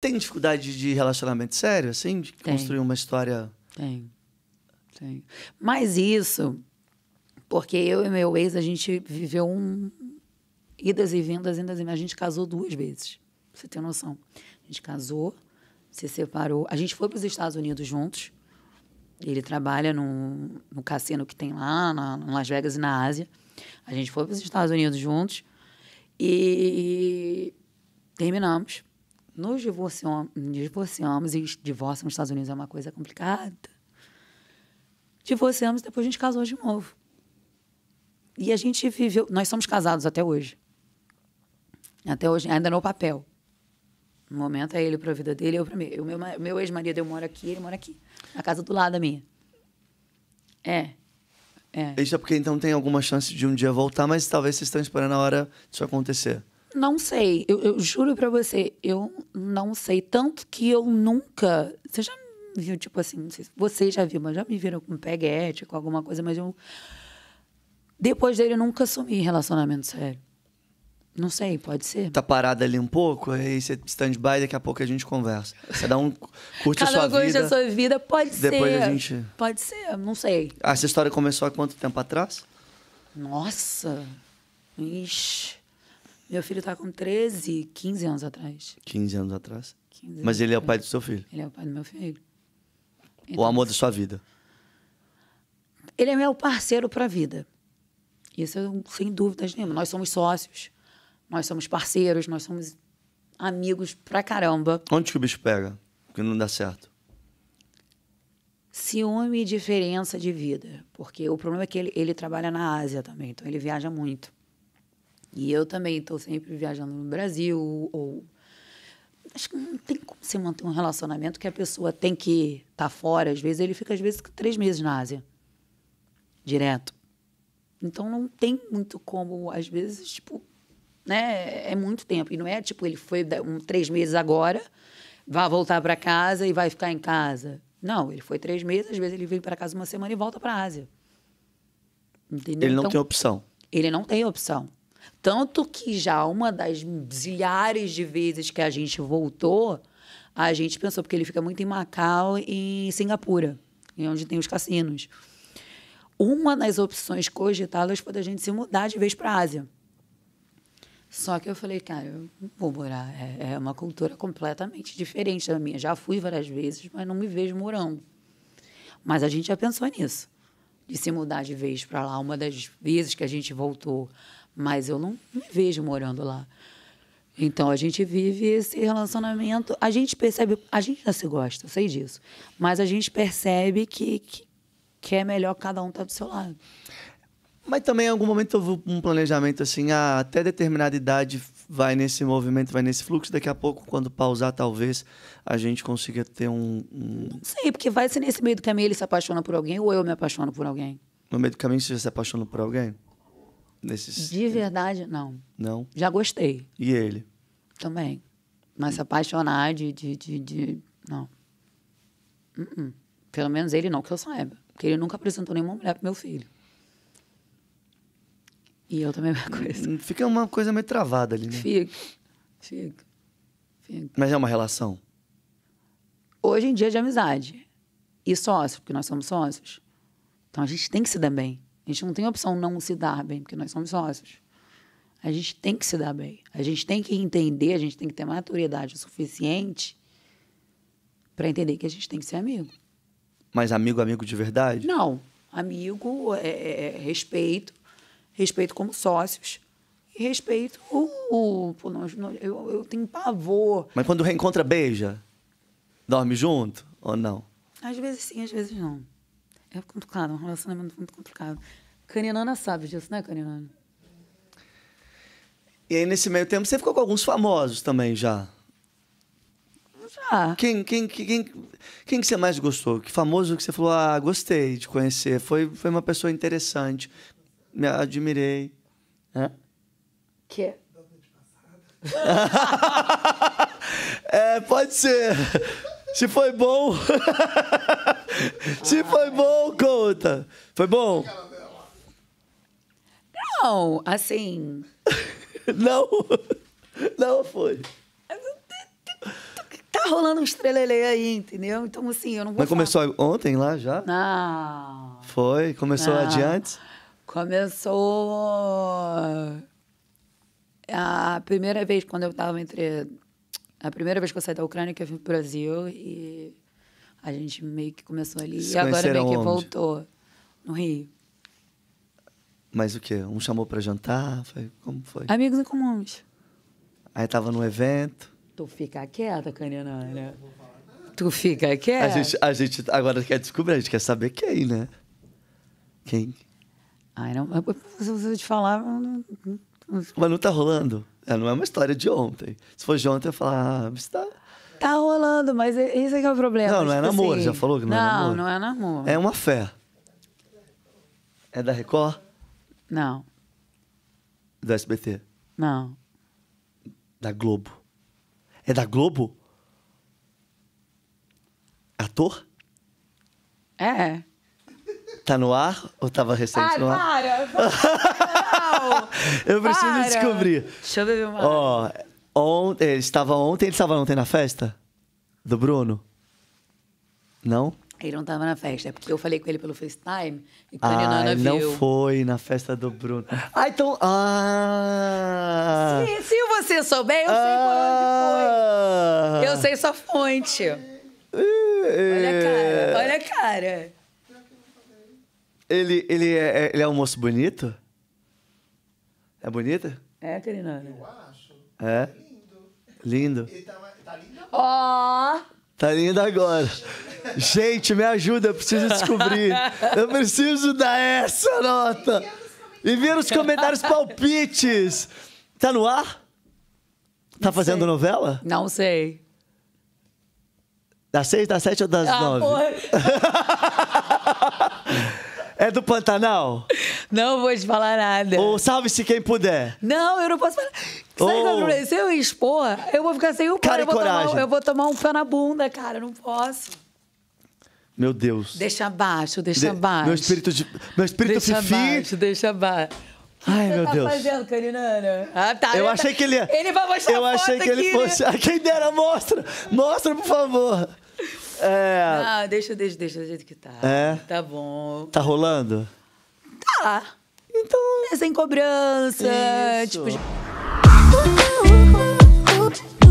Tem dificuldade de relacionamento sério, assim? De tem. construir uma história. Tem. Tem. Mas isso, porque eu e meu ex, a gente viveu um. Idas e vindas, idas e vindas. A gente casou duas vezes. Pra você ter noção. A gente casou, se separou. A gente foi para os Estados Unidos juntos. Ele trabalha no, no cassino que tem lá, na, em Las Vegas e na Ásia. A gente foi para os Estados Unidos juntos. E terminamos nos divorciamos, e divórcio nos Estados Unidos é uma coisa complicada. Divorciamos, depois a gente casou de novo. E a gente viveu. Nós somos casados até hoje. Até hoje, ainda no papel. No momento é ele para a vida dele, eu para mim. O meu, meu ex-marido, eu moro aqui, ele mora aqui. Na casa do lado da minha. É. É. Isso é porque então tem alguma chance de um dia voltar, mas talvez vocês estão esperando a hora disso acontecer. Não sei. Eu, eu juro para você, eu não sei. Tanto que eu nunca. Você já me viu, tipo assim, não sei se você já viu, mas já me viram com peguete, com alguma coisa, mas eu. Depois dele, eu nunca assumi relacionamento sério. Não sei, pode ser. Tá parada ali um pouco, aí você stand-by, daqui a pouco a gente conversa. Você dá um. Curte Cada a sua vida. Cada a sua vida, pode depois ser. Depois a gente. Pode ser, não sei. essa história começou há quanto tempo atrás? Nossa! Ixi. Meu filho tá com 13, 15 anos atrás. 15 anos atrás? 15 anos Mas ele é o pai do seu filho? Ele é o pai do meu filho. Então, o amor da sua vida? Ele é meu parceiro pra vida. Isso eu, sem dúvidas nenhuma. Nós somos sócios, nós somos parceiros, nós somos amigos pra caramba. Onde que o bicho pega? Porque não dá certo. Ciúme e diferença de vida. Porque o problema é que ele, ele trabalha na Ásia também, então ele viaja muito. E eu também estou sempre viajando no Brasil ou acho que não tem como você manter um relacionamento que a pessoa tem que estar tá fora. Às vezes ele fica às vezes três meses na Ásia, direto. Então não tem muito como às vezes tipo, né? É muito tempo e não é tipo ele foi um, três meses agora, vai voltar para casa e vai ficar em casa. Não, ele foi três meses. Às vezes ele vem para casa uma semana e volta para a Ásia. Entendeu? Ele não então, tem opção. Ele não tem opção. Tanto que já uma das zilhares de vezes que a gente voltou, a gente pensou, porque ele fica muito em Macau e em Singapura, onde tem os cassinos. Uma das opções cogitadas foi a gente se mudar de vez para a Ásia. Só que eu falei, cara, eu vou morar. É, é uma cultura completamente diferente da minha. Já fui várias vezes, mas não me vejo morando. Mas a gente já pensou nisso, de se mudar de vez para lá. Uma das vezes que a gente voltou, mas eu não me vejo morando lá. Então a gente vive esse relacionamento. A gente percebe, a gente já se gosta, eu sei disso. Mas a gente percebe que, que, que é melhor cada um estar tá do seu lado. Mas também em algum momento houve um planejamento assim, ah, até determinada idade vai nesse movimento, vai nesse fluxo, daqui a pouco, quando pausar, talvez a gente consiga ter um. um... Não sei, porque vai ser nesse meio do caminho ele se apaixona por alguém ou eu me apaixono por alguém. No meio do caminho você já se apaixona por alguém? nesses. De verdade, não. Não. Já gostei. E ele? Também. Mas se apaixonar de. de, de, de... Não. Uh -uh. Pelo menos ele não, que eu saiba. Porque ele nunca apresentou nenhuma mulher pro meu filho. E eu também coisa. Fica uma coisa meio travada ali, né? Fica. Fica. Fica. Mas é uma relação? Hoje em dia é de amizade. E sócio, porque nós somos sócios. Então a gente tem que se dar bem. A gente não tem opção não se dar bem, porque nós somos sócios. A gente tem que se dar bem. A gente tem que entender, a gente tem que ter maturidade o suficiente para entender que a gente tem que ser amigo. Mas amigo, é amigo de verdade? Não. Amigo, é, é, é, respeito. Respeito como sócios. E respeito. Uh, pô, eu, eu tenho pavor. Mas quando reencontra, beija? Dorme junto ou não? Às vezes sim, às vezes não. É complicado, é um relacionamento muito complicado. Caninana sabe disso, né, Caninana? E aí, nesse meio tempo, você ficou com alguns famosos também já? Já. Quem, quem, quem, quem que você mais gostou? Que famoso que você falou, ah, gostei de conhecer. Foi, foi uma pessoa interessante. Me admirei. Hã? Que? é, pode ser. Se foi bom. Se foi bom, conta. Foi bom? Não, assim. não, não foi. Tá rolando um estrelelê aí, entendeu? Então, assim, eu não vou. Mas começou ontem lá já? Não. Foi? Começou não. adiante? Começou. A primeira vez quando eu tava entre. A primeira vez que eu saí da Ucrânia, que eu vim pro Brasil e a gente meio que começou ali. Se e agora meio que onde? voltou no Rio. Mas o quê? Um chamou para jantar? Foi, como foi? Amigos em comuns. Aí tava no evento. Tu fica quieta, Caninana. Né? Tu fica quieta. A gente, a gente agora quer descobrir, a gente quer saber quem, né? Quem? Ai, não. Se você te falar. Mas não tá rolando. É, não é uma história de ontem. Se for de ontem, eu falar, ah, está. Tá rolando, mas isso é, é que é o problema. Não, não é tipo namoro, assim. já falou que não, é não é namoro. Não, não é namoro. É uma fé. É da Record? Não. Do SBT? Não. Da Globo. É da Globo? Ator? É. Tá no ar ou tava recente Ai, no ar? Para! eu preciso para. descobrir. Deixa eu beber uma. Ó, on, ele estava ontem, ele estava ontem na festa? Do Bruno? Não? Ele não estava na festa, é porque eu falei com ele pelo FaceTime e Tânia Ai, não viu. não foi na festa do Bruno. Ah, então... Ah! Se, se você souber, eu ah, sei onde foi. Eu ah. sei sua fonte. Olha a cara, olha a cara. Ele, ele, é, é ele é um moço bonito? É bonito? É, Karina. Eu acho. É? Lindo. Lindo. Ele tá, tá lindo agora. Ó! Oh. Tá lindo agora. Gente, me ajuda, eu preciso descobrir. Eu preciso dar essa nota. E ver os comentários palpites. Tá no ar? Tá fazendo sei. novela? Não sei. Das seis, das sete ou das ah, nove? É do Pantanal? Não vou te falar nada. Ou salve-se quem puder. Não, eu não posso falar. Sabe é Se eu expor, eu vou ficar sem o pé. Cara eu, vou coragem. Tomar, eu vou tomar um pé na bunda, cara. Eu não posso. Meu Deus. Deixa abaixo, deixa de, abaixo. Meu espírito, de, meu espírito deixa fifi. Abaixo, deixa abaixo. Ai, meu tá Deus. O que você tá fazendo, Caninana? Ah, tá. Eu tá- achei que ele ia... Ele vai mostrar Eu achei que aqui, ele fosse... Né? Quem dera, mostra. Mostra, por favor. É... Ah, deixa, deixa, deixa do jeito que tá. É? Tá bom. Tá rolando? Tá. Então... É sem cobrança. Isso. Tipo...